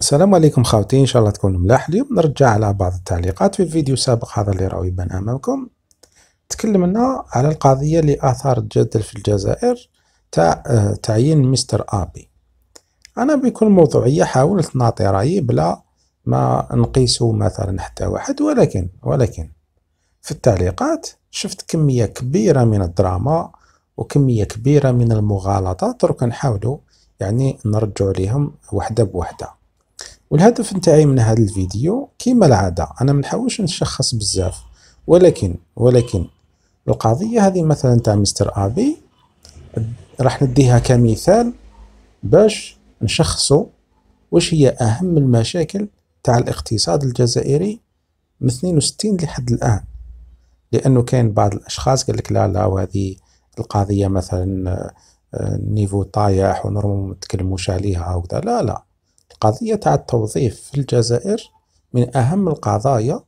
السلام عليكم خاوتي ان شاء الله تكونوا ملاح اليوم نرجع على بعض التعليقات في فيديو سابق هذا اللي راهو يبان امامكم تكلمنا على القضيه اللي اثارت جدل في الجزائر تاع تعيين مستر ابي انا بكل موضوعيه حاولت نعطي رايي بلا ما نقيسه مثلا حتى واحد ولكن ولكن في التعليقات شفت كميه كبيره من الدراما وكميه كبيره من المغالطات درك نحاولوا يعني نرجع لهم وحده بوحده والهدف نتاعي من هذا الفيديو كما العاده انا ما نحاولش نشخص بزاف ولكن ولكن القضيه هذه مثلا تاع مستر ابي راح نديها كمثال باش نشخصوا واش هي اهم المشاكل تاع الاقتصاد الجزائري من 62 لحد الان لانه كاين بعض الاشخاص قال لك لا لا وهذه القضيه مثلا آه، آه، نيفو طايح ونورمال ما نتكلموش عليها وكذا لا لا قضية التوظيف في الجزائر من أهم القضايا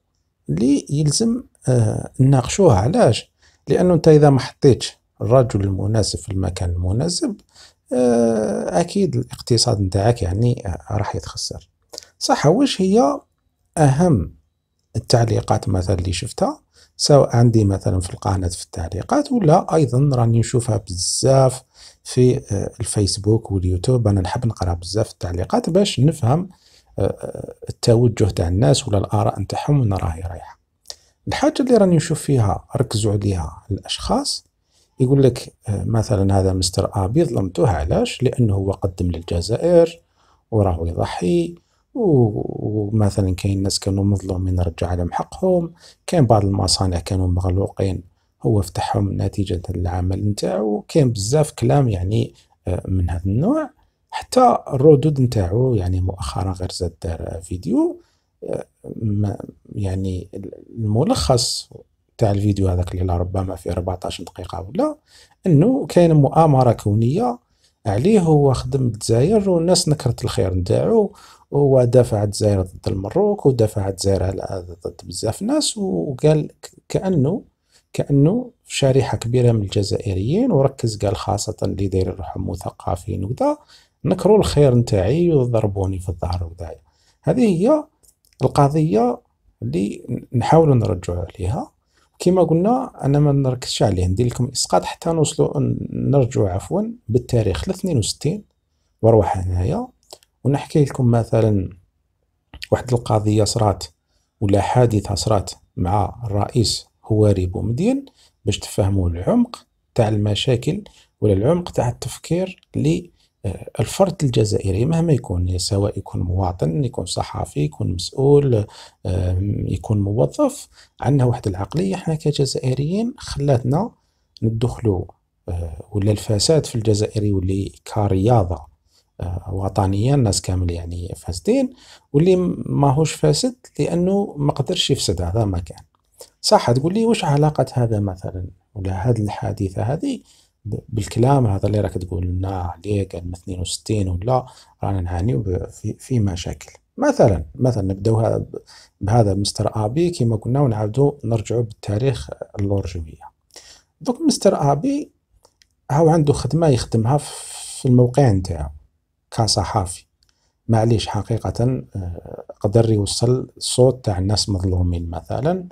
اللي يلزم آه، نناقشوها علاش لأنه أنت إذا ما حطيتش الرجل المناسب في المكان المناسب آه، أكيد الاقتصاد نتاعك يعني آه، راح يتخسر صح واش هي أهم التعليقات مثلا اللي شفتها سواء عندي مثلا في القناة في التعليقات ولا أيضا راني نشوفها بزاف في آه، الفيسبوك واليوتيوب أنا نحب نقرا بزاف التعليقات باش نفهم آه، آه، التوجه تاع الناس ولا الآراء نتاعهم وين راهي رايحة الحاجة اللي راني نشوف فيها ركزوا عليها الأشخاص يقول لك مثلا هذا مستر ابي ظلمته علاش لانه هو قدم للجزائر وراه يضحي ومثلا كاين ناس كانوا مظلومين رجع لهم حقهم كاين بعض المصانع كانوا مغلوقين هو فتحهم نتيجة العمل نتاعو كاين بزاف كلام يعني آه، من هذا النوع حتى الردود نتاعو يعني مؤخرا غير زاد دار فيديو آه، يعني الملخص تاع الفيديو هذاك اللي ربما في 14 دقيقة ولا انه كاين مؤامرة كونية عليه هو خدم الجزائر والناس نكرت الخير نتاعو ودافعت زاير ضد المروك ودافعت زاير ضد بزاف ناس وقال كانه كانه شريحه كبيره من الجزائريين وركز قال خاصه اللي داير روحهم مثقفين وكذا نكروا الخير نتاعي وضربوني في الظهر وكذا هذه هي القضيه اللي نحاول نرجع عليها كما قلنا انا ما نركزش عليه ندير لكم اسقاط حتى نوصلوا نرجعوا عفوا بالتاريخ ل 62 واروح هنايا ونحكي لكم مثلا واحد القضية صرات ولا حادثة صرات مع الرئيس هواري بومدين باش تفهموا العمق تاع المشاكل ولا العمق تاع التفكير للفرد آه، الجزائري مهما يكون سواء يكون مواطن يكون صحفي يكون مسؤول يكون موظف عندنا واحد العقلية احنا كجزائريين خلاتنا ندخلوا آه، ولا الفساد في الجزائر يولي كرياضة آه، وطنيه الناس كامل يعني فاسدين واللي ماهوش فاسد لانه ما قدرش يفسد هذا ما كان صح تقول لي واش علاقه هذا مثلا ولا هذه الحادثه هذه بالكلام هذا اللي راك تقول لنا عليه قال 62 ولا رانا نعانيو في, مشاكل مثلا مثلا نبداوها بهذا مستر ابي كما قلنا ونعاودو نرجعو بالتاريخ اللورجويه دوك مستر ابي هاو عنده خدمه يخدمها في الموقع نتاعو كصحافي معليش حقيقة آه، قدر يوصل الصوت تاع الناس مظلومين مثلا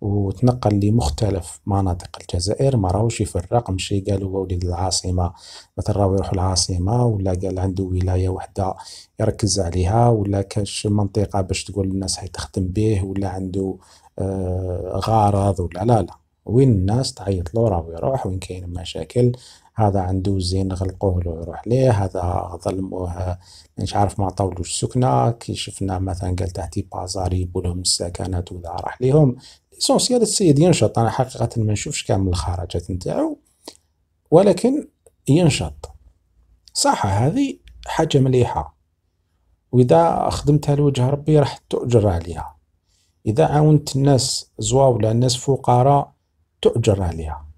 وتنقل لمختلف مناطق الجزائر ما راهوش يفرق مشي قالوا وليد العاصمة مثلا راهو يروح العاصمة ولا قال عنده ولاية وحدة يركز عليها ولا كاش منطقة باش تقول الناس حيتخدم به ولا عنده آه، غرض ولا لا لا وين الناس تعيط له راهو يروح وين كاين مشاكل هذا عنده زين غلقوه له يروح ليه هذا ظلموه مش عارف ما طولوش سكنه كي شفنا مثلا قال تحتي بازاري يبولهم السكنات وذا راح ليهم ليسونسيال السيد ينشط انا حقيقه ما نشوفش كامل الخرجات نتاعو ولكن ينشط صح هذه حاجه مليحه واذا خدمتها لوجه ربي راح تؤجر عليها اذا عاونت الناس ولا الناس فقراء تؤجر عليها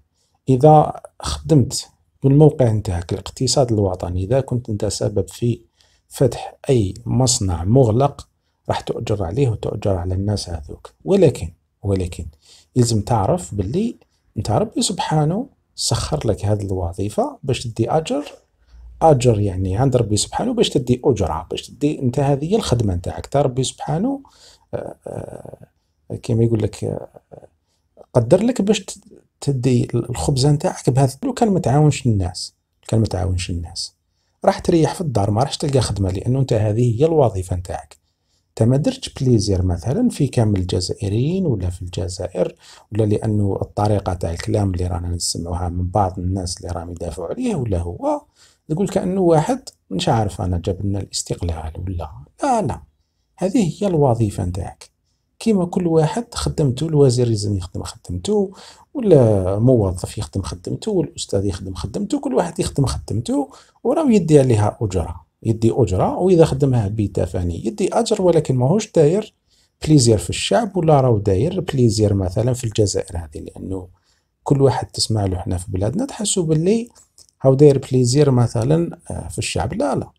اذا خدمت من نتاعك الاقتصاد الوطني إذا كنت أنت سبب في فتح أي مصنع مغلق راح تؤجر عليه وتؤجر على الناس هذوك ولكن ولكن يلزم تعرف باللي انت ربي سبحانه سخر لك هذه الوظيفه باش تدي اجر اجر يعني عند ربي سبحانه باش تدي اجره باش تدي انت هذه هي الخدمه نتاعك تاع ربي سبحانه آه، آه، كما يقول لك آه، قدر لك باش تدي الخبزه نتاعك بهذا لو كان ما تعاونش الناس كان ما تعاونش الناس راح تريح في الدار ما راحش تلقى خدمه لانه انت هذه هي الوظيفه نتاعك انت ما درتش بليزير مثلا في كامل الجزائريين ولا في الجزائر ولا لانه الطريقه تاع الكلام اللي رانا نسمعوها من بعض الناس اللي راهم يدافعوا عليه ولا هو نقول كانه واحد مش عارف انا جاب لنا الاستقلال ولا لا لا هذه هي الوظيفه نتاعك كيما كل واحد خدمته الوزير لازم يخدم خدمته ولا موظف يخدم خدمته والاستاذ يخدم خدمته كل واحد يخدم خدمته وراه يدي عليها اجره يدي اجره واذا خدمها بتفاني يدي اجر ولكن ماهوش داير بليزير في الشعب ولا راهو داير بليزير مثلا في الجزائر هذه لانه كل واحد تسمع له حنا في بلادنا تحسوا باللي هاو داير بليزير مثلا آه، في الشعب لا لا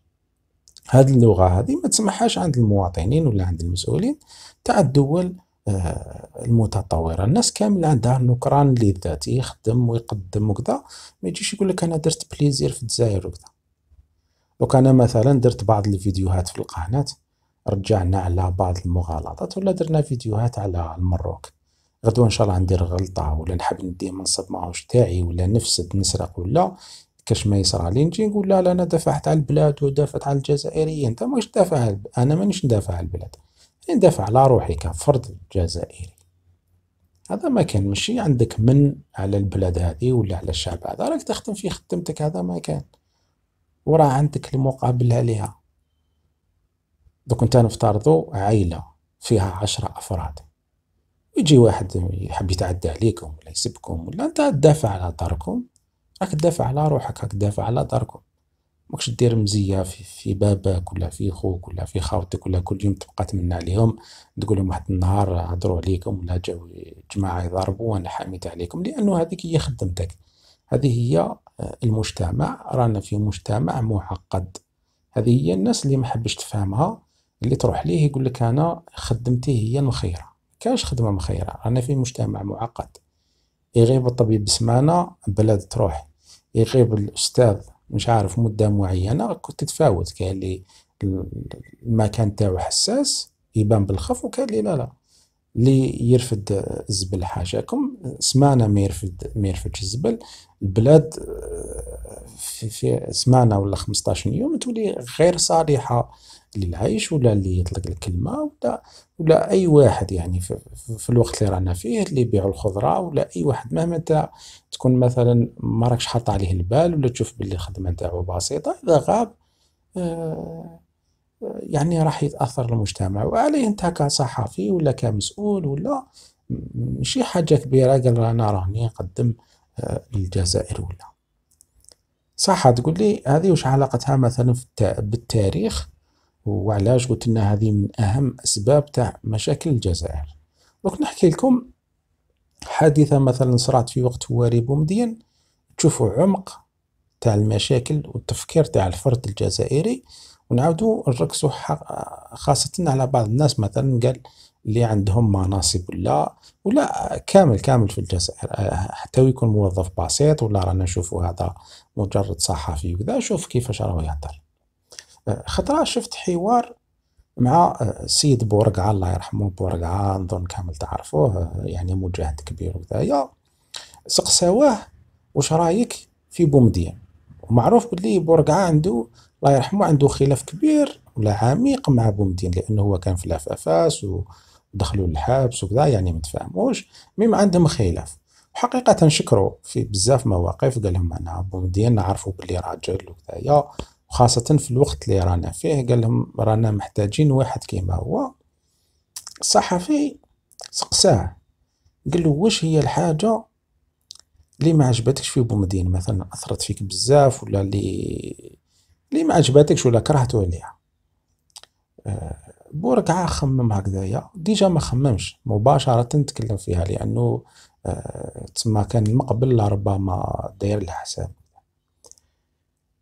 هذه اللغه هذه ما تسمحهاش عند المواطنين ولا عند المسؤولين تاع الدول آه، المتطوره الناس كامل عندها النكران اللي يخدم ويقدم وكذا ما يجيش يقول لك انا درت بليزير في الجزائر وكذا لو انا مثلا درت بعض الفيديوهات في القناه رجعنا على بعض المغالطات ولا درنا فيديوهات على المروك غدوه ان شاء الله ندير غلطه ولا نحب ندي منصب ماهوش تاعي ولا نفسد نسرق ولا كاش ما يصرالي نجي نقول لا لا انا دافعت على البلاد ودافعت على الجزائريين انت ماكش دافع انا مانيش ندافع على البلاد ندافع على روحي كفرد جزائري هذا ما كان ماشي عندك من على البلاد هذه ولا على الشعب هذا راك تخدم في خدمتك هذا ما كان وراه عندك المقابل عليها دوك انت نفترضوا عائله فيها عشرة افراد يجي واحد يحب يتعدى عليكم ولا يسبكم ولا انت تدافع على داركم راك تدافع على روحك راك تدافع على داركم ماكش دير مزيه في, في باباك ولا في خوك ولا في خاوتك ولا كل يوم تبقى تمنى عليهم تقول لهم واحد النهار هضروا عليكم ولا جاو جماعه يضربوا وانا حميت عليكم لانه هذيك هي خدمتك هذه هي آه، المجتمع رانا في مجتمع معقد هذه هي الناس اللي ما حبش تفهمها اللي تروح ليه يقول لك انا خدمتي هي مخيره كاش خدمه مخيره رانا في مجتمع معقد يغيب الطبيب بسمانه بلاد تروح يغيب الاستاذ مش عارف مده معينه كنت تتفاوت كاين اللي المكان تاعو حساس يبان بالخف وكاين اللي لا لا اللي يرفد الزبل حاجاكم سمعنا ما يرفد ما يرفدش الزبل البلاد آه، في, في سمعنا ولا 15 يوم تولي غير صالحه للعيش ولا اللي يطلق الكلمه ولا ولا اي واحد يعني في, في الوقت اللي رانا فيه اللي يبيع الخضره ولا اي واحد مهما انت تكون مثلا ما راكش حاط عليه البال ولا تشوف باللي الخدمه نتاعو بسيطه اذا غاب آه، يعني راح يتاثر المجتمع وعليه انت كصحفي ولا كمسؤول ولا ماشي حاجه كبيره قال رانا راني نقدم آه، للجزائر ولا صح تقول لي هذه وش علاقتها مثلا بالتاريخ وعلاش قلت لنا هذه من أهم أسباب تاع مشاكل الجزائر دونك نحكي لكم حادثة مثلا صرات في وقت هواري بومدين تشوفوا عمق تاع المشاكل والتفكير تاع الفرد الجزائري ونعاودوا نركزوا خاصة على بعض الناس مثلا قال اللي عندهم مناصب ولا ولا كامل كامل في الجزائر حتى يكون موظف بسيط ولا رانا نشوفوا هذا مجرد صحفي وكذا شوف كيفاش راهو يهضر خطره شفت حوار مع السيد آه، بورقعه الله يرحمه بورقعه نظن كامل تعرفوه آه، يعني مجاهد كبير يا سقساواه واش رايك في بومدين ومعروف باللي بورقعه عنده الله يرحمه عنده خلاف كبير ولا عميق مع بومدين لانه هو كان في الافاس ودخلوا للحبس وكذا يعني ما ميم عندهم خلاف حقيقة شكروا في بزاف مواقف قال لهم انا بومدين نعرفوا بلي راجل وكذايا خاصة في الوقت اللي رانا فيه قال لهم رانا محتاجين واحد كيما هو الصحفي سقساه قال له واش هي الحاجة اللي ما عجبتكش في بومدين مثلا أثرت فيك بزاف ولا اللي اللي ما عجبتكش ولا كرهتو عليها آه، بورك عا خمم هكذايا ديجا ما خممش مباشرة تكلم فيها لأنه آه، تما كان المقبل ربما داير الحساب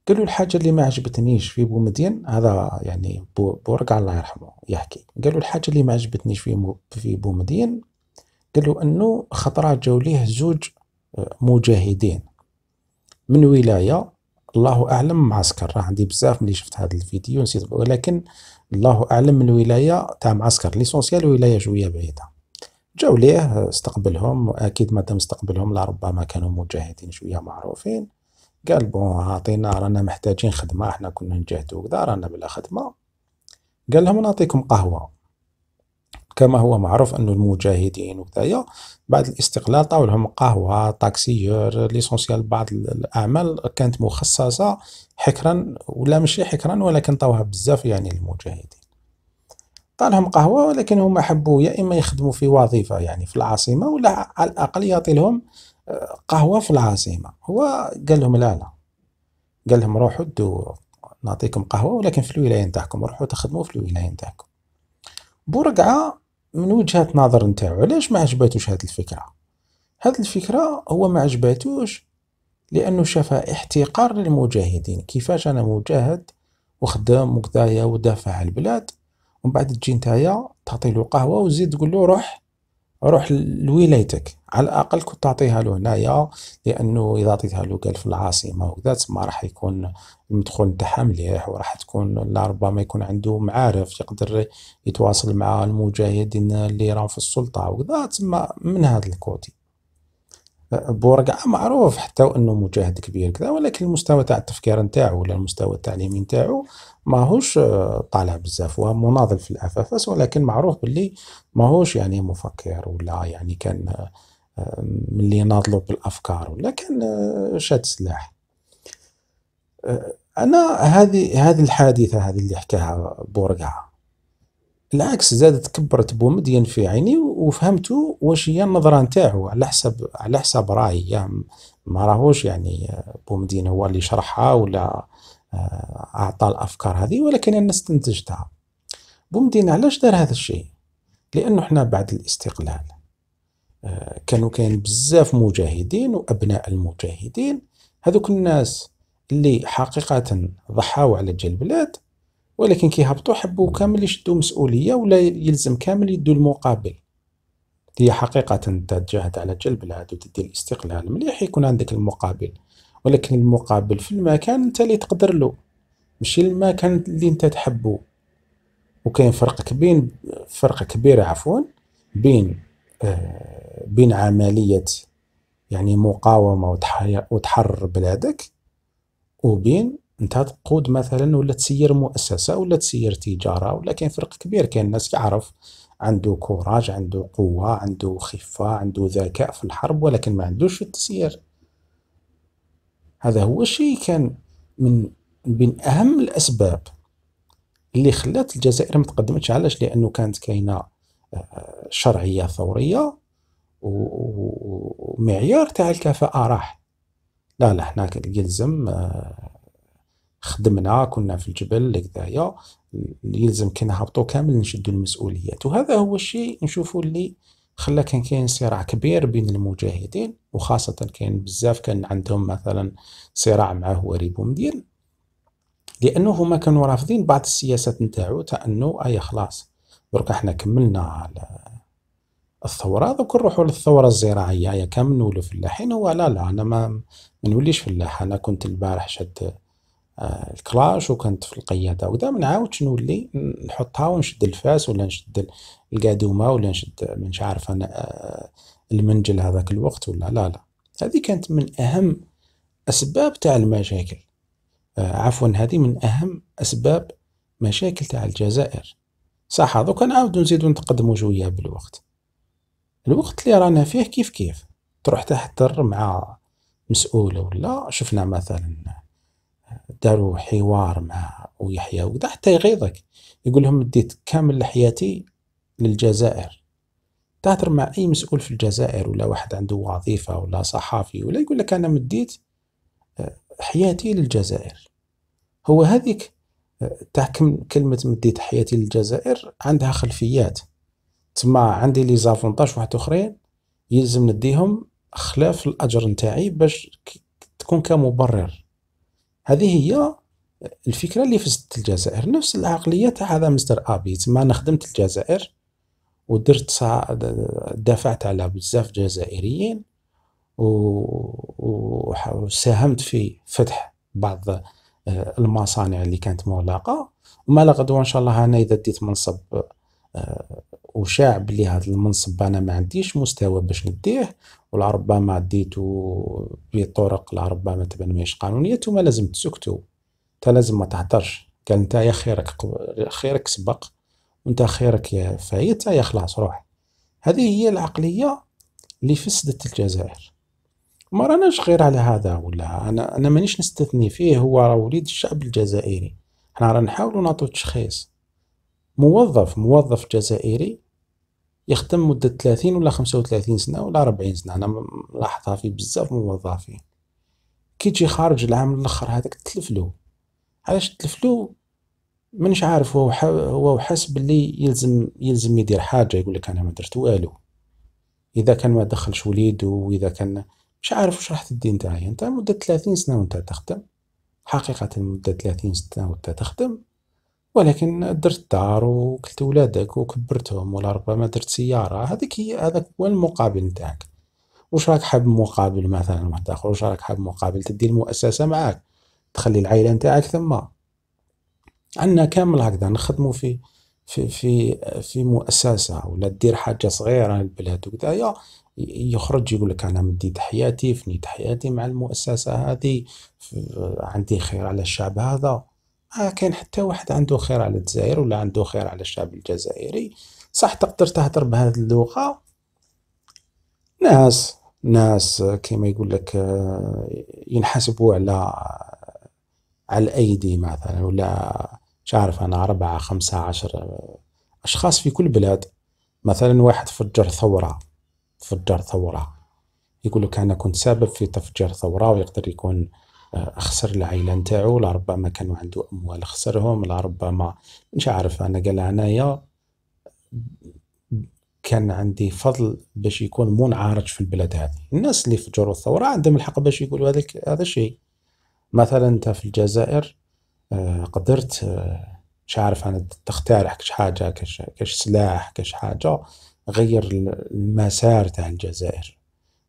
قال له الحاجة اللي ما عجبتنيش في بومدين هذا يعني بورقع الله يرحمه يحكي قال له الحاجة اللي ما عجبتنيش في في بومدين قال له أنه خطرة جاو ليه زوج آه، مجاهدين من ولاية الله أعلم معسكر راه عندي بزاف ملي شفت هذا الفيديو نسيت ولكن الله أعلم من ولاية تاع معسكر ليسونسيال ولاية شوية بعيدة جاو ليه آه، استقبلهم أكيد مادام استقبلهم لربما كانوا مجاهدين شوية معروفين قال بون عطينا رانا محتاجين خدمه احنا كنا نجهدو كذا رانا بلا خدمه قال لهم نعطيكم قهوه كما هو معروف انو المجاهدين وكذايا بعد الاستقلال طاو لهم قهوه طاكسيور ليسونسيال بعض الاعمال كانت مخصصه حكرا ولا ماشي حكرا ولكن طاوها بزاف يعني المجاهدين طالهم قهوه ولكن هما حبوا يا اما يخدموا في وظيفه يعني في العاصمه ولا على الاقل يعطي لهم قهوه في العاصمه هو قال لهم لا لا قال لهم روحوا دو نعطيكم قهوه ولكن في الولايه نتاعكم روحوا تخدموا في الولايه نتاعكم بورقعه من وجهه نظر نتاعو علاش ما عجباتوش هذه الفكره هذه الفكره هو ما عجباتوش لانه شافها احتقار للمجاهدين كيفاش انا مجاهد وخدام وكذايا ودافع على البلاد ومن بعد تجي نتايا تعطي له قهوه وزيد تقول له روح روح لولايتك على الاقل كنت تعطيها له هنايا لانه اذا عطيتها له قال في العاصمه وكذا تما راح يكون المدخول تاعها مليح وراح تكون لا ربما يكون عنده معارف يقدر يتواصل مع المجاهدين اللي راهم في السلطه وكذا تما من هذا الكوتي بورقعه معروف حتى وانه مجاهد كبير كذا ولكن المستوى تاع التفكير نتاعو ولا المستوى التعليمي نتاعو ماهوش آه، طالع بزاف هو مناضل في الافافس ولكن معروف باللي ماهوش يعني مفكر ولا يعني كان ملي آه، آه، ناضلوا بالافكار ولا كان شاد سلاح انا هذه هذه الحادثه هذه اللي حكاها بورقعه العكس زادت كبرت بومدين في عيني وفهمت واش هي النظره نتاعو على حسب على حسب راهي يعني ما راهوش يعني آه، بومدين هو اللي شرحها ولا آه، اعطى الافكار هذه ولكن انا استنتجتها بومدين علاش دار هذا الشيء لانه احنا بعد الاستقلال آه، كانوا كاين بزاف مجاهدين وابناء المجاهدين هذوك الناس اللي حقيقه ضحاو على جل البلاد ولكن كيهبطوا حبوا كامل يشدوا مسؤوليه ولا يلزم كامل يدوا المقابل هي حقيقة انت تجاهد على جلب العدو وتدي الاستقلال مليح يكون عندك المقابل ولكن المقابل في المكان انت اللي تقدر له ماشي المكان اللي انت تحبه وكاين فرق كبير فرق كبير عفوا بين آه بين عملية يعني مقاومة وتحرر بلادك وبين انت تقود مثلا ولا تسير مؤسسه ولا تسير تجاره ولا كاين فرق كبير كاين الناس يعرف عنده كوراج عنده قوه عنده خفه عنده ذكاء في الحرب ولكن ما عندوش التسيير هذا هو الشيء كان من بين اهم الاسباب اللي خلات الجزائر ما تقدمتش علاش لانه كانت كاينه آه، شرعيه ثوريه ومعيار تاع الكفاءه راح لا لا هناك يلزم خدمنا كنا في الجبل هكذايا يلزم كي نهبطو كامل نشدو المسؤوليات وهذا هو الشيء نشوفو اللي خلى كان كاين صراع كبير بين المجاهدين وخاصة كاين بزاف كان عندهم مثلا صراع مع هواري بومدين لأنه هما كانوا رافضين بعض السياسات نتاعو تاع أنه أيا خلاص درك احنا كملنا على الثورة دوك نروحو للثورة الزراعية يا آية كامل نولو فلاحين هو لا لا أنا ما نوليش فلاح أنا كنت البارح شد آه، الكلاش وكانت في القياده وكذا ما نعاودش نولي نحطها ونشد الفاس ولا نشد القادومه ولا نشد مانيش عارف انا آه، المنجل هذاك الوقت ولا لا لا هذه كانت من اهم اسباب تاع المشاكل آه، عفوا هذه من اهم اسباب مشاكل تاع الجزائر صح كان نعاودو نزيدو نتقدمو شويه بالوقت الوقت اللي رانا فيه كيف كيف تروح تحضر مع مسؤوله ولا شفنا مثلا داروا حوار مع ويحيى وكذا حتى يغيظك يقول لهم اديت كامل حياتي للجزائر تهضر مع اي مسؤول في الجزائر ولا واحد عنده وظيفه ولا صحافي ولا يقول لك انا مديت آه، حياتي للجزائر هو هذيك آه، تاع كلمه مديت حياتي للجزائر عندها خلفيات تما عندي لي زافونتاج واحد اخرين يلزم نديهم خلاف الاجر نتاعي باش تكون كمبرر هذه هي الفكره اللي فزت الجزائر نفس العقليه تاع هذا مستر ابي تما انا خدمت الجزائر ودرت دافعت على بزاف جزائريين وساهمت في فتح بعض آه، المصانع اللي كانت مغلقه وما لا غدوه ان شاء الله انا اذا ديت منصب آه، وشاع بلي هذا المنصب انا ما عنديش مستوى باش نديه ولربما عديتو بطرق لربما تبان ماهيش قانونيه نتوما لازم تسكتو انت لازم ما تهدرش قال نتايا خيرك خيرك سبق وانت خيرك فايت يا خلاص روح هذه هي العقليه اللي فسدت الجزائر ما راناش غير على هذا ولا انا انا مانيش نستثني فيه هو راه وليد الشعب الجزائري حنا رانا نحاولوا نعطيو تشخيص موظف موظف جزائري يخدم مدة 30 ولا 35 سنة ولا 40 سنة أنا ملاحظها في بزاف موظفين كي تجي خارج العام الاخر هذاك تلفلو علاش تلفلو منش عارف هو هو وحس باللي يلزم يلزم يدير حاجه يقول لك انا ما درت والو اذا كان ما دخلش وليدو واذا كان مش عارف واش راح تدي انت انت مده 30 سنه وانت تخدم حقيقه مده 30 سنه وانت تخدم ولكن درت دار وكلت ولادك وكبرتهم ولا ربما درت سياره هذيك هي هذاك هو المقابل نتاعك واش راك حاب مقابل مثلا واحد اخر واش راك حاب مقابل تدي المؤسسه معاك تخلي العائله نتاعك ثما عندنا كامل هكذا نخدمو في في في في مؤسسه ولا دير حاجه صغيره للبلاد وكذا يخرج يقول لك انا مديت حياتي فنيت حياتي مع المؤسسه هذه عندي خير على الشعب هذا ما آه، كاين حتى واحد عنده خير على الجزائر ولا عنده خير على الشعب الجزائري صح تقدر تهضر بهذه اللغه ناس ناس كما يقول لك آه، ينحسبوا على على الايدي مثلا ولا مش عارف انا أربعة خمسة عشر آه، أشخاص في كل بلاد مثلا واحد فجر ثورة فجر ثورة يقول لك أنا كنت سبب في تفجير ثورة ويقدر يكون خسر العائله نتاعو لربما كانوا عنده اموال خسرهم لربما مش عارف انا قال انايا كان عندي فضل باش يكون منعرج في البلاد هذه الناس اللي فجروا الثوره عندهم الحق باش يقولوا هذاك هذا الشيء مثلا انت في الجزائر آه، قدرت آه، مش عارف انا تختار كش حاجه كش, كش سلاح كش حاجه غير المسار تاع الجزائر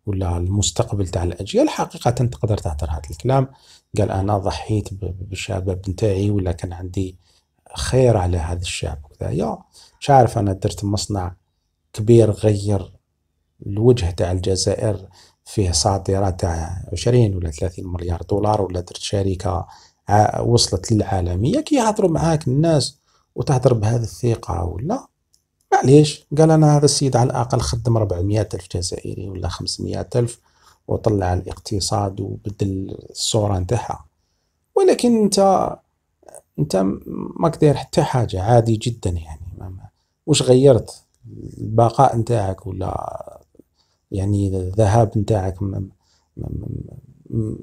ولا المستقبل تاع الاجيال حقيقه تقدر تهدر هذا الكلام قال انا ضحيت بشباب نتاعي ولا كان عندي خير على هذا الشعب وكذايا مش عارف انا درت مصنع كبير غير الوجه تاع الجزائر فيه صادرات تاع 20 ولا 30 مليار دولار ولا درت شركة وصلت للعالمية كي يهضروا معاك الناس وتهضر بهذه الثقة ولا معليش قال انا هذا السيد على الاقل خدم 400 الف جزائري ولا 500 الف وطلع الاقتصاد وبدل الصوره نتاعها ولكن انت انت ما كدير حتى حاجه عادي جدا يعني واش غيرت البقاء نتاعك ولا يعني الذهاب نتاعك من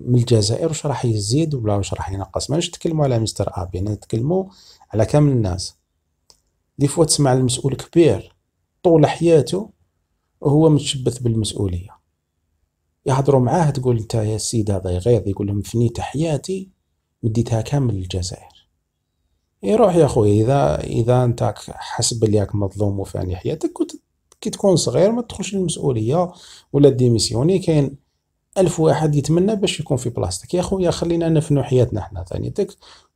الجزائر واش راح يزيد ولا واش راح ينقص ما نتكلموا على مستر ابي يعني نتكلموا على كامل الناس دي فوا تسمع المسؤول كبير طول حياته وهو متشبث بالمسؤوليه يهضروا معاه تقول انت يا سيد هذا يغيظ يقول لهم فنيت حياتي وديتها كامل للجزائر يروح يا خويا اذا اذا انت حسب اللي راك مظلوم وفاني حياتك كنت كي تكون صغير ما تدخلش للمسؤوليه ولا ديميسيوني كاين ألف واحد يتمنى باش يكون في بلاصتك يا خويا خلينا نفنو حياتنا حنا ثانيتك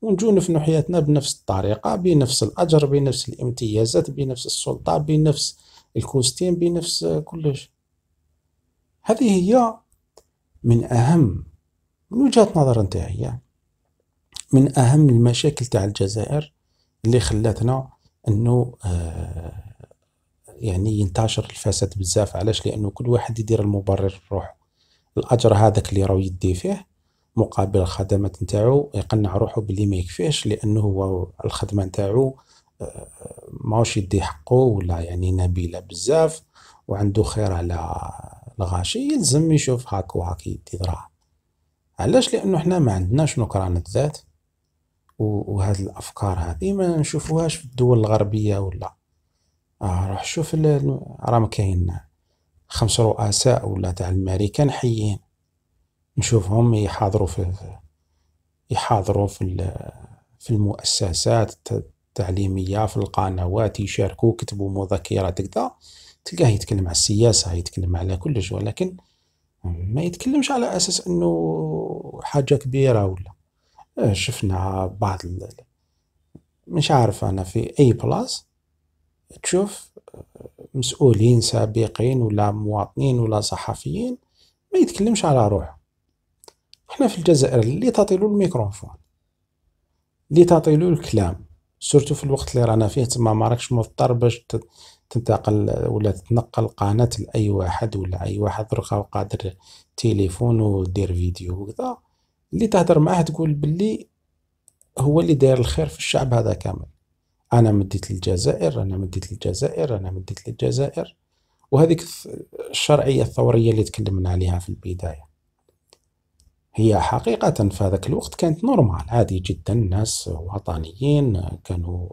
ونجو نفنو حياتنا بنفس الطريقة بنفس الأجر بنفس الامتيازات بنفس السلطة بنفس الكوستيم بنفس كلش هذه هي من أهم من وجهة نظر نتاعي من أهم المشاكل تاع الجزائر اللي خلاتنا أنه آه يعني ينتشر الفساد بزاف علاش لأنه كل واحد يدير المبرر روحه الاجر هذاك اللي راه يدي فيه مقابل الخدمات نتاعو يقنع روحو بلي ما يكفيهش لانه هو الخدمه نتاعو آه، ماهوش يدي حقه ولا يعني نبيله بزاف وعنده خير على الغاشي يلزم يشوف هاك وهاك يدي دراه علاش لانه حنا ما عندناش نكران الذات وهذه الافكار هذه ما نشوفوهاش في الدول الغربيه ولا آه روح شوف راه كاين خمس رؤساء ولا تاع الماريكان حيين نشوفهم يحاضروا في يحاضروا في في المؤسسات التعليميه في القنوات يشاركوا كتبوا مذكرات كذا تلقاه يتكلم على السياسه يتكلم على كلش ولكن ما يتكلمش على اساس انه حاجه كبيره ولا شفنا بعض مش عارف انا في اي بلاص تشوف مسؤولين سابقين ولا مواطنين ولا صحفيين ما يتكلمش على روحه احنا في الجزائر اللي تعطيلو الميكروفون اللي تعطيلو الكلام سورتو في الوقت اللي رانا فيه تما ما راكش مضطر باش تنتقل ولا تنقل قناة لأي واحد ولا أي واحد دركا قادر تليفون ودير فيديو وكذا اللي تهدر معاه تقول بلي هو اللي داير الخير في الشعب هذا كامل انا مديت للجزائر انا مديت للجزائر انا مديت للجزائر وهذيك الشرعيه الثوريه اللي تكلمنا عليها في البدايه هي حقيقة في هذاك الوقت كانت نورمال عادي جدا الناس وطنيين كانوا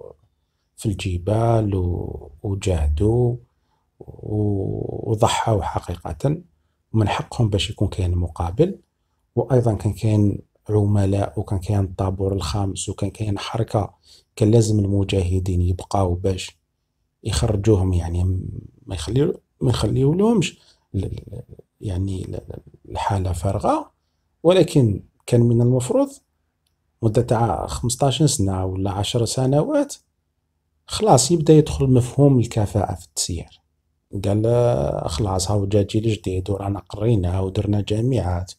في الجبال وجاهدوا وضحوا حقيقة ومن حقهم باش يكون كاين مقابل وأيضا كان كاين عملاء وكان كاين الطابور الخامس وكان كاين حركه كان لازم المجاهدين يبقاو باش يخرجوهم يعني ما يخليو ما لهمش يعني الحاله فارغه ولكن كان من المفروض مده تاع 15 سنه ولا 10 سنوات خلاص يبدا يدخل مفهوم الكفاءه في التسيير قال آه، خلاص هاو جا جيل جديد ورانا قرينا ودرنا جامعات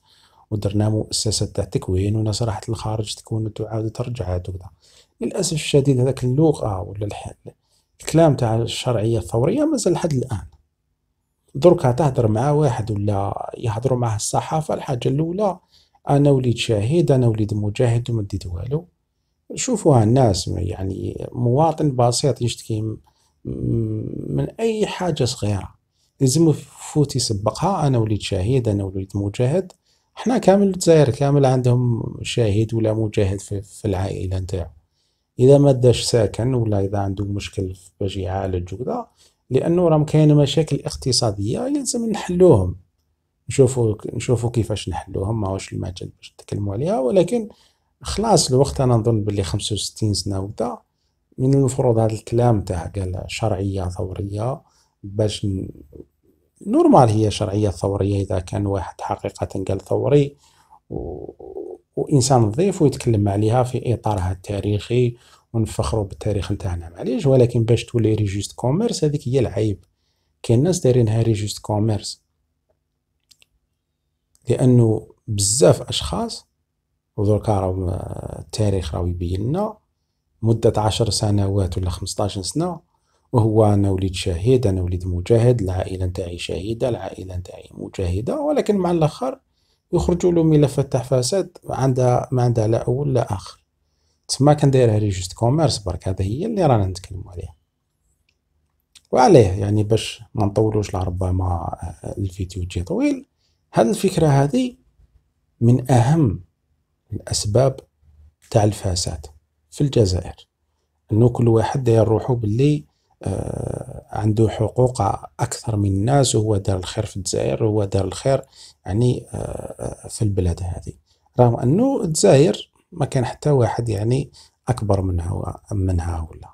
ودرنا مؤسسه تاع تكوين وناس راحت للخارج تكون وعاودت رجعات وكذا للاسف الشديد هذاك اللغه ولا الحل الكلام تاع الشرعيه الثوريه مازال لحد الان دركا تهدر مع واحد ولا يهضروا معاه الصحافه الحاجه الاولى انا وليد شاهد انا وليد مجاهد وما ديت والو شوفوها الناس يعني مواطن بسيط يشتكي من اي حاجه صغيره لازم فوت يسبقها انا وليد شاهد انا وليد مجاهد احنا كامل الجزائر كامل عندهم شاهد ولا مجاهد في, في العائله نتاعو اذا ما داش ساكن ولا اذا عنده مشكل باش يعالج وكذا لانه راهم كاين مشاكل اقتصاديه لازم نحلوهم نشوفوا نشوفوا كيفاش نحلوهم ماهوش المجال باش نتكلموا عليها ولكن خلاص الوقت انا نظن باللي 65 سنه وكذا من المفروض هذا الكلام تاع قال شرعيه ثوريه باش نورمال هي شرعية ثورية إذا كان واحد حقيقة قال ثوري و... وإنسان نظيف ويتكلم عليها في إطارها التاريخي ونفخروا بالتاريخ نتاعنا معليش ولكن باش تولي ريجيست كوميرس هذيك هي العيب كاين ناس دايرينها ريجيست كوميرس لانه بزاف اشخاص ودركا راهو التاريخ راهو يبين لنا مده عشر سنوات ولا خمسطاش سنه وهو أنا وليت شهيد أنا وليت مجاهد العائلة نتاعي شهيدة العائلة نتاعي مجاهدة ولكن مع الآخر يخرجوا له ملفات تاع فساد عندها ما عندها لا أول لا آخر تسمى كان دايرها لي جوست كوميرس برك هذا هي اللي رانا نتكلموا عليها وعليه يعني باش ما نطولوش لربما آه، الفيديو تجي طويل هذه الفكرة هذه من أهم الأسباب تاع الفساد في الجزائر انه كل واحد داير روحو باللي آه، عنده حقوق اكثر من الناس وهو دار الخير في الجزائر وهو دار الخير يعني آه، آه، في البلاد هذه رغم انه الجزائر ما كان حتى واحد يعني اكبر منها منها ولا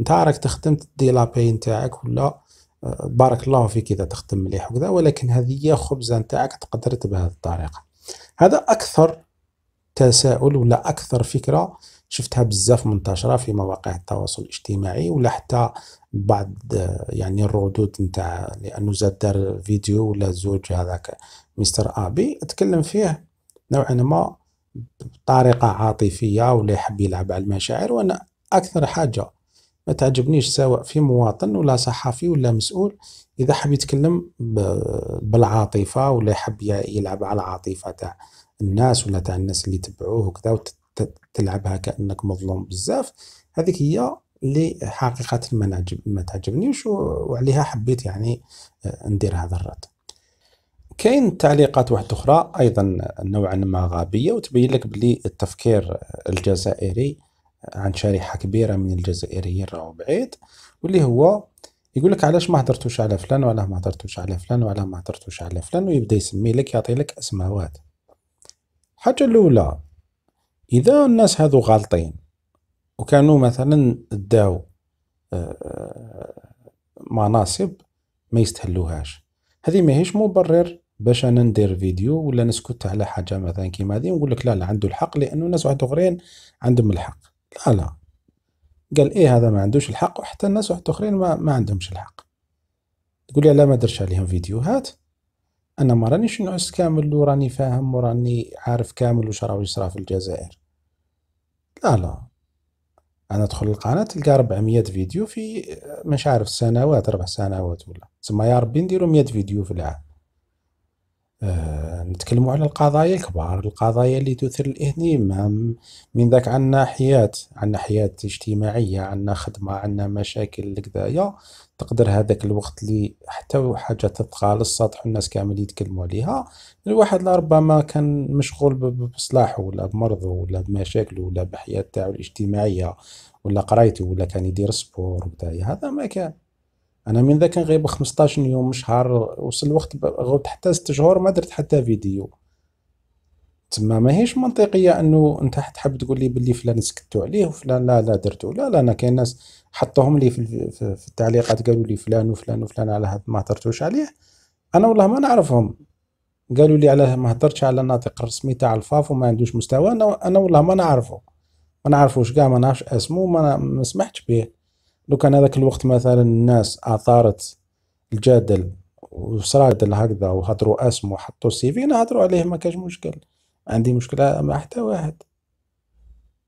انت راك تخدم تدي لابي نتاعك ولا بارك الله فيك اذا تخدم مليح وكذا ولكن هذه خبزه نتاعك تقدرت بهذه الطريقه هذا اكثر تساؤل ولا اكثر فكره شفتها بزاف منتشره في مواقع التواصل الاجتماعي ولا حتى بعض يعني الردود نتاع لانه زاد دار فيديو ولا زوج هذاك مستر ابي اتكلم فيه نوعا ما بطريقه عاطفيه ولا يحب يلعب على المشاعر وانا اكثر حاجه ما تعجبنيش سواء في مواطن ولا صحفي ولا مسؤول اذا حب يتكلم بالعاطفه ولا يحب يلعب على العاطفه تاع الناس ولا تاع الناس اللي تبعوه وكذا تلعبها كانك مظلوم بزاف هذيك هي اللي حقيقه ما منعجب ما تعجبنيش وعليها حبيت يعني آه، ندير هذا الرد كاين تعليقات واحده اخرى ايضا نوعا ما غابيه وتبين لك بلي التفكير الجزائري عن شريحه كبيره من الجزائريين راهو بعيد واللي هو يقول لك علاش ما هضرتوش على فلان ولا ما هضرتوش على فلان ولا ما هضرتوش على فلان ويبدا يسمي لك يعطي لك اسماوات الحاجه الاولى اذا الناس هذو غالطين وكانوا مثلا داو آه، آه، مناصب ما يستهلوهاش هذه ماهيش مبرر باش انا ندير فيديو ولا نسكت على حاجه مثلا كيما هذه ونقول لك لا لا عنده الحق لانه ناس واحد اخرين عندهم الحق لا لا قال ايه هذا ما عندوش الحق وحتى الناس واحد اخرين ما, ما عندهمش الحق تقول لي لا ما درش عليهم فيديوهات انا ما رانيش نعس كامل وراني فاهم وراني عارف كامل واش راه يصرى في الجزائر لا لا انا ادخل القناه تلقى 400 فيديو في مش عارف سنوات ربع سنوات ولا تسمى يا ربي نديروا 100 فيديو في العام آه، نتكلم على القضايا الكبار القضايا اللي تثير الاهتمام من ذاك عن حياة عن حياة اجتماعية عنا خدمة عنا مشاكل كذايا تقدر هذاك الوقت اللي حتى حاجة تطغى للسطح والناس كامل يتكلموا عليها الواحد لربما كان مشغول بصلاحه ولا بمرضه ولا بمشاكله ولا بحياة تاعو الاجتماعية ولا قرايته ولا كان يدير سبور وكذايا هذا ما كان انا من ذاك غيب 15 يوم شهر وصل الوقت غوت حتى 6 شهور ما درت حتى فيديو تما ماهيش منطقيه انه انت تحب تقول لي بلي فلان سكتوا عليه وفلان لا لا درتو لا لا انا كاين ناس حطوهم لي في, في التعليقات قالوا لي فلان وفلان وفلان على هذا ما هضرتوش عليه انا والله ما نعرفهم قالوا لي على ما هضرتش على الناطق الرسمي تاع الفاف وما عندوش مستوى انا انا والله ما نعرفه ما نعرفوش كاع ما نعرفش اسمه ما, ما سمعتش به لو كان هذاك الوقت مثلا الناس اثارت الجدل جدل هكذا وهضروا اسم وحطوا السي في نهضروا عليه ما كاش مشكل عندي مشكله مع حتى واحد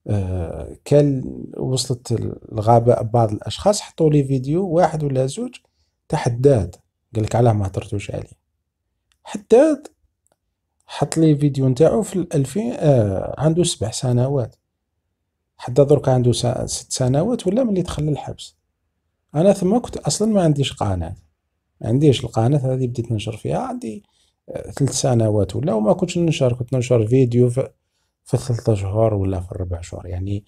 آه كان وصلت الغباء بعض الاشخاص حطوا لي فيديو واحد ولا زوج تحداد قال لك علاه ما هضرتوش عليه حداد حط لي فيديو نتاعو في 2000 آه عنده سبع سنوات حتى درك عنده ست سنوات ولا ملي دخل للحبس انا ثم كنت اصلا ما عنديش قناه ما عنديش القناه هذه بديت ننشر فيها عندي آه، ثلاث سنوات ولا وما كنتش ننشر كنت ننشر فيديو في, في ثلاثة شهور ولا في الربع شهور يعني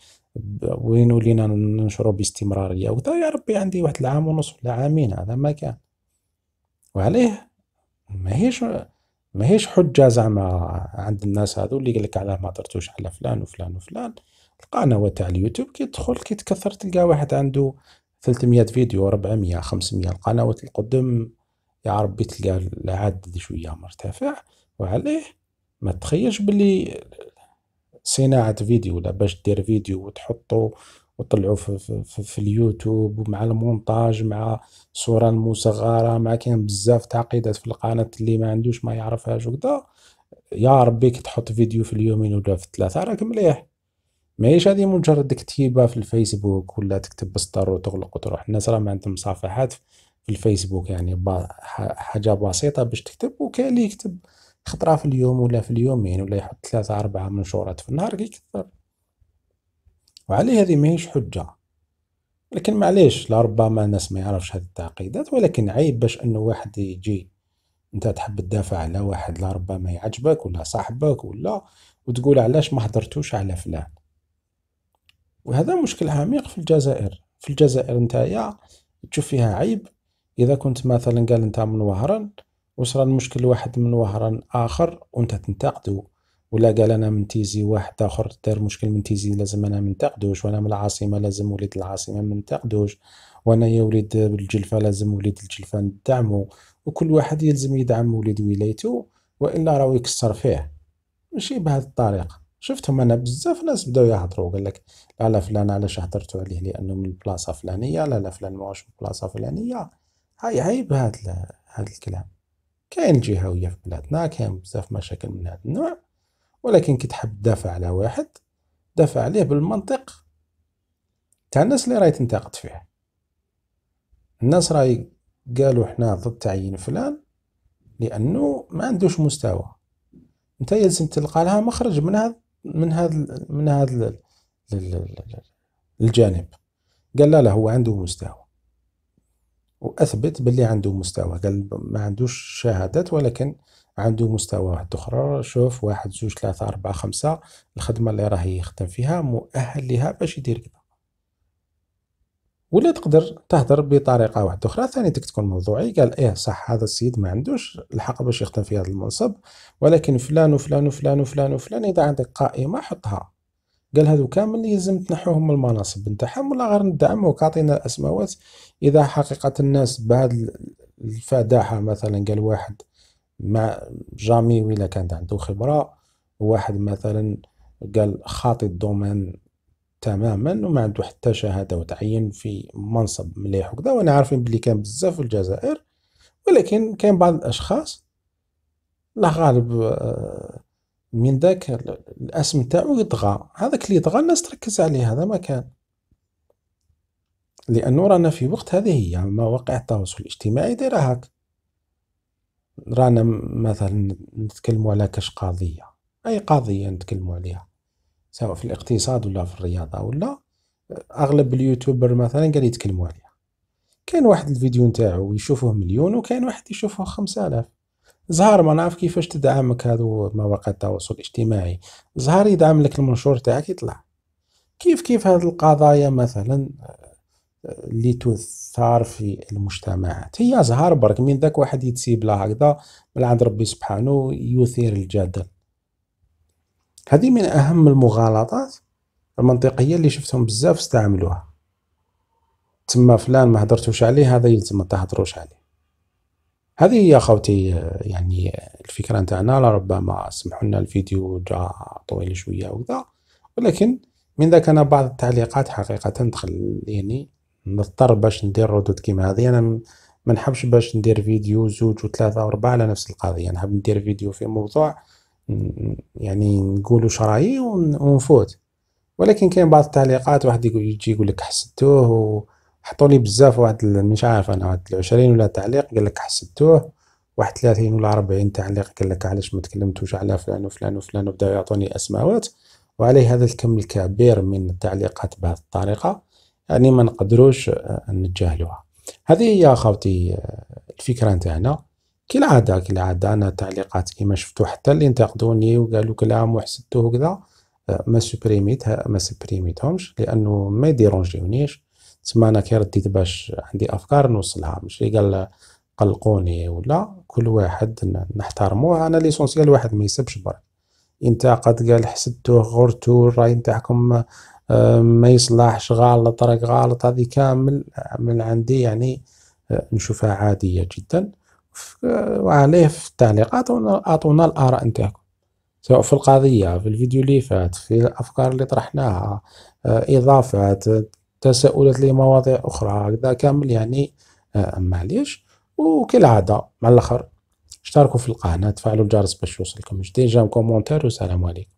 وين ولينا ننشرو باستمراريه وذا يا ربي عندي واحد العام ونص ولا عامين هذا ما كان وعليه ماهيش ماهيش حجه زعما عند الناس هذو اللي قال لك علاه ما درتوش على فلان وفلان وفلان القنوات تاع اليوتيوب كي تدخل كي تكثر تلقى واحد عنده 300 فيديو 400 500 القنوات القدم يا ربي تلقى العدد شويه مرتفع وعليه ما تخيلش باللي صناعة فيديو ولا باش دير فيديو وتحطه وطلعوا في, في, في اليوتيوب ومع المونتاج مع الصورة المصغرة مع كاين بزاف تعقيدات في القناة اللي ما عندوش ما يعرفهاش وكذا يا ربي كي تحط فيديو في اليومين ولا في الثلاثة راك مليح ماهيش هذه مجرد كتيبه في الفيسبوك ولا تكتب بسطر وتغلق وتروح الناس راه ما عندهم مصافحات في الفيسبوك يعني حاجه بسيطه باش تكتب وكاين اللي يكتب خطره في اليوم ولا في اليومين ولا يحط ثلاثة أربعة منشورات في النهار كيكثر وعليه هذه ماهيش حجة لكن معليش لربما الناس ما يعرفش هذه التعقيدات ولكن عيب باش انه واحد يجي انت تحب تدافع على واحد لربما يعجبك ولا صاحبك ولا وتقول علاش ما حضرتوش على فلان وهذا مشكل عميق في الجزائر في الجزائر نتايا تشوف فيها عيب اذا كنت مثلا قال انت من وهران وصرا المشكل واحد من وهران اخر وانت تنتقدو ولا قال انا من تيزي واحد اخر دار مشكل من تيزي لازم انا منتقدوش وانا من العاصمه لازم وليد العاصمه منتقدوش وانا يا وليد الجلفه لازم وليد الجلفه ندعمو وكل واحد يلزم يدعم وليد ولايته والا راهو يكسر فيه ماشي بهذه الطريقه شفتهم انا بزاف ناس بداو يهضروا قال لك لا لا فلان علاش هضرتوا عليه لانه من البلاصه فلانيه لا لا فلان ماهوش من البلاصه فلانيه هاي عيب هاد هذا الكلام كاين الجهويه في بلادنا كاين بزاف مشاكل من هذا النوع ولكن كي تحب تدافع على واحد دافع عليه بالمنطق تاع الناس اللي راهي تنتقد فيه الناس راهي قالوا حنا ضد تعيين فلان لانه ما عندوش مستوى انت لازم تلقى لها مخرج من هذا من هذا من هذا الجانب قال لا لا هو عنده مستوى واثبت باللي عنده مستوى قال ما عندوش شهادات ولكن عنده واحد اخرى شوف واحد زوج ثلاثة أربعة خمسة الخدمة اللي راهي يخدم فيها مؤهل لها باش يدير ولا تقدر تهدر بطريقه واحده اخرى ثاني ديك تكون موضوعي قال ايه صح هذا السيد ما عندوش الحق باش يخدم في هذا المنصب ولكن فلان وفلان وفلان وفلان وفلان اذا عندك قائمه حطها قال هذو كامل اللي تنحوهم من المناصب نتاعهم ولا غير ندعموك اعطينا الاسماوات اذا حقيقه الناس بهذا الفداحه مثلا قال واحد ما جامي ولا كانت عنده خبره واحد مثلا قال خاطي الدومين تماما وما عنده حتى شهاده وتعين في منصب مليح وكذا وانا عارفين بلي كان بزاف في الجزائر ولكن كاين بعض الاشخاص لا غالب آه، من ذاك الاسم تاعو يطغى هذاك اللي يطغى الناس تركز عليه هذا ما كان لانه رانا في وقت هذه هي مواقع التواصل الاجتماعي دايره هاك رانا مثلا نتكلموا على كاش قضيه اي قضيه نتكلموا عليها سواء في الاقتصاد ولا في الرياضه ولا اغلب اليوتيوبر مثلا قال يتكلموا عليها كاين واحد الفيديو نتاعو يشوفوه مليون وكان واحد يشوفوه خمسة آلاف زهر ما نعرف كيفاش تدعمك هذو مواقع التواصل الاجتماعي زهر يدعم لك المنشور تاعك يطلع كيف كيف هذه القضايا مثلا آه، اللي تثار في المجتمعات هي زهر برك من ذاك واحد يتسيب لها هكذا من عند ربي سبحانه يثير الجدل هذه من أهم المغالطات المنطقية اللي شفتهم بزاف استعملوها تما فلان ما هدرتوش عليه هذا يلزم ما تهضروش عليه هذه هي خوتي يعني الفكره نتاعنا لربما سمحوا لنا الفيديو جا طويل شويه وكذا ولكن من ذاك انا بعض التعليقات حقيقه تخليني نضطر باش ندير ردود كيما هذه انا ما نحبش باش ندير فيديو زوج وثلاثه واربعه على نفس القضيه نحب ندير فيديو في موضوع يعني نقولوا شرعي ونفوت ولكن كاين بعض التعليقات واحد يجي يقول لك حسدتوه وحطوا لي بزاف واحد مش عارف انا واحد 20 ولا تعليق قال لك حسدتوه واحد 30 ولا 40 تعليق قال لك علاش ما تكلمتوش على فلان وفلان وفلان وبداو يعطوني اسماوات وعليه هذا الكم الكبير من التعليقات بهذه الطريقه يعني ما نقدروش آه، نتجاهلوها هذه هي اخوتي آه، الفكره نتاعنا كالعادة كالعادة أنا تعليقات كيما شفتو حتى اللي انتقدوني وقالوا كلام وحسدتو وكذا آه، ما سوبريميت ما سوبريميتهمش لأنه ما يديرونجيونيش تسمى أنا كي رديت باش عندي أفكار نوصلها ماشي قال قلقوني ولا كل واحد نحترموه أنا ليسونسيال واحد ما يسبش برك انتقد قال حسدتو غرتو الرأي نتاعكم آه، ما يصلحش غلط راك غلط هذه كامل من عندي يعني آه، نشوفها عادية جدا وعليه في التعليقات اعطونا الاراء نتاعكم سواء في القضية في الفيديو اللي فات في الأفكار اللي طرحناها آه، إضافات تساؤلات لمواضيع أخرى هكذا كامل يعني آه، معليش وكالعادة مع الآخر اشتركوا في القناة تفعلوا الجرس باش يوصلكم جديد جام كومونتير والسلام عليكم